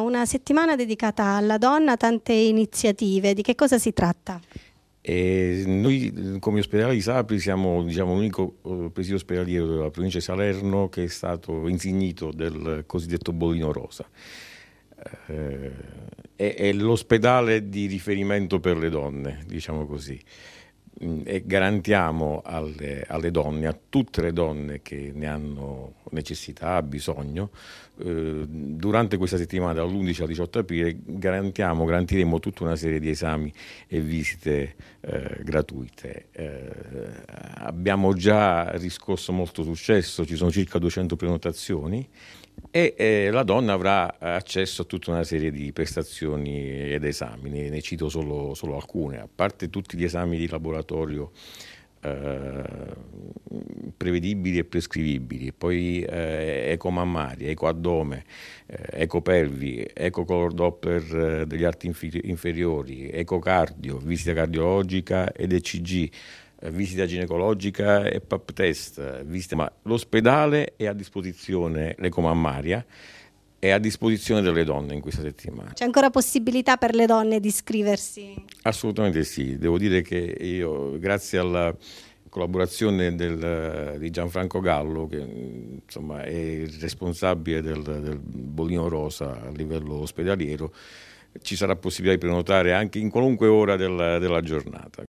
una settimana dedicata alla donna, tante iniziative. Di che cosa si tratta? E noi come ospedale di Sapri siamo diciamo, l'unico eh, presidio ospedaliero della provincia di Salerno che è stato insignito del cosiddetto bolino rosa. Eh, è, è l'ospedale di riferimento per le donne, diciamo così mm, e garantiamo alle, alle, donne, a tutte le donne che ne hanno necessità, bisogno. Eh, durante questa settimana dall'11 al 18 aprile garantiamo, garantiremo tutta una serie di esami e visite eh, gratuite. Eh, abbiamo già riscosso molto successo, ci sono circa 200 prenotazioni e eh, la donna avrà accesso a tutta una serie di prestazioni ed esami, ne, ne cito solo, solo, alcune, a parte tutti gli esami di laboratorio eh, prevedibili e prescrivibili, poi eh, ecomammari, ecoaddome, eh, ecopervi, ecocolor doppler eh, degli arti inferi- inferiori, ecocardio, visita cardiologica ed ECG, eh, visita ginecologica e pap test, eh, visita, ma l'ospedale è a disposizione l'ecomammaria è a disposizione delle donne in questa settimana. C'è ancora possibilità per le donne di iscriversi? Assolutamente sì, devo dire che io grazie alla collaborazione del, di Gianfranco Gallo che insomma, è il responsabile del, del bollino rosa a livello ospedaliero ci sarà possibilità di prenotare anche in qualunque ora della, della giornata.